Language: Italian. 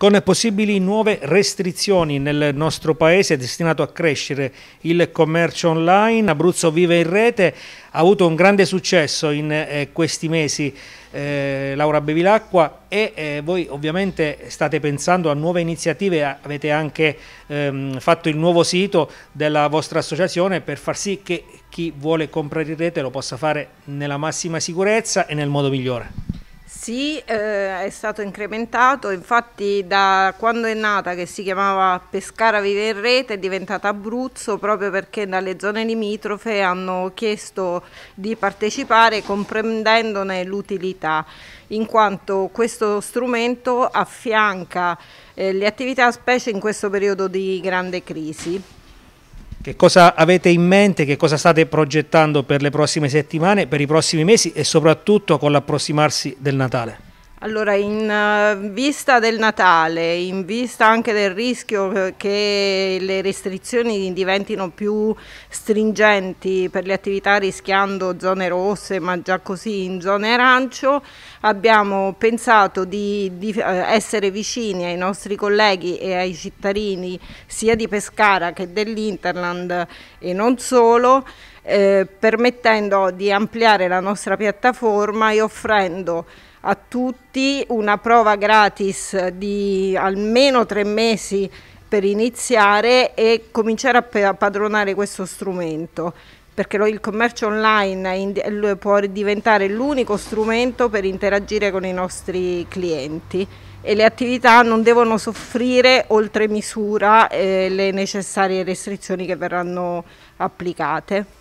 Con possibili nuove restrizioni nel nostro paese è destinato a crescere il commercio online, Abruzzo vive in rete, ha avuto un grande successo in eh, questi mesi eh, Laura Bevilacqua e eh, voi ovviamente state pensando a nuove iniziative, avete anche ehm, fatto il nuovo sito della vostra associazione per far sì che chi vuole comprare in rete lo possa fare nella massima sicurezza e nel modo migliore. Sì, eh, è stato incrementato, infatti da quando è nata che si chiamava Pescara Vive in Rete è diventata Abruzzo proprio perché dalle zone limitrofe hanno chiesto di partecipare comprendendone l'utilità, in quanto questo strumento affianca eh, le attività specie in questo periodo di grande crisi. Che cosa avete in mente, che cosa state progettando per le prossime settimane, per i prossimi mesi e soprattutto con l'approssimarsi del Natale? Allora, in eh, vista del Natale, in vista anche del rischio eh, che le restrizioni diventino più stringenti per le attività rischiando zone rosse, ma già così in zone arancio, abbiamo pensato di, di eh, essere vicini ai nostri colleghi e ai cittadini sia di Pescara che dell'Interland e non solo eh, permettendo di ampliare la nostra piattaforma e offrendo a tutti una prova gratis di almeno tre mesi per iniziare e cominciare a padronare questo strumento perché lo, il commercio online può diventare l'unico strumento per interagire con i nostri clienti e le attività non devono soffrire oltre misura eh, le necessarie restrizioni che verranno applicate.